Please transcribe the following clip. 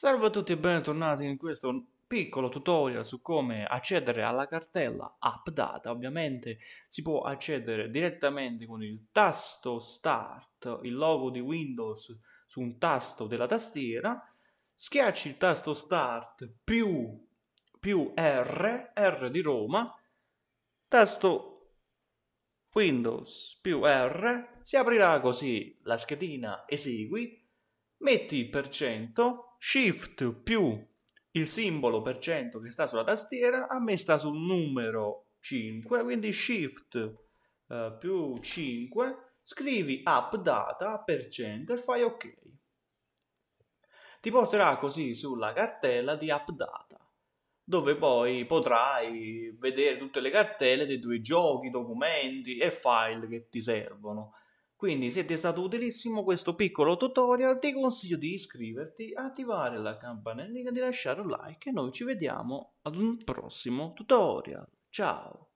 Salve a tutti e bentornati in questo piccolo tutorial su come accedere alla cartella AppData. Ovviamente si può accedere direttamente con il tasto Start, il logo di Windows su un tasto della tastiera, schiacci il tasto Start più, più R, R di Roma, tasto Windows più R, si aprirà così la schedina Esegui, metti il percento Shift più il simbolo per cento che sta sulla tastiera, a me sta sul numero 5, quindi Shift eh, più 5, scrivi app data per cento e fai ok. Ti porterà così sulla cartella di app data dove poi potrai vedere tutte le cartelle dei tuoi giochi, documenti e file che ti servono. Quindi se ti è stato utilissimo questo piccolo tutorial ti consiglio di iscriverti, attivare la campanellina, e di lasciare un like e noi ci vediamo ad un prossimo tutorial. Ciao!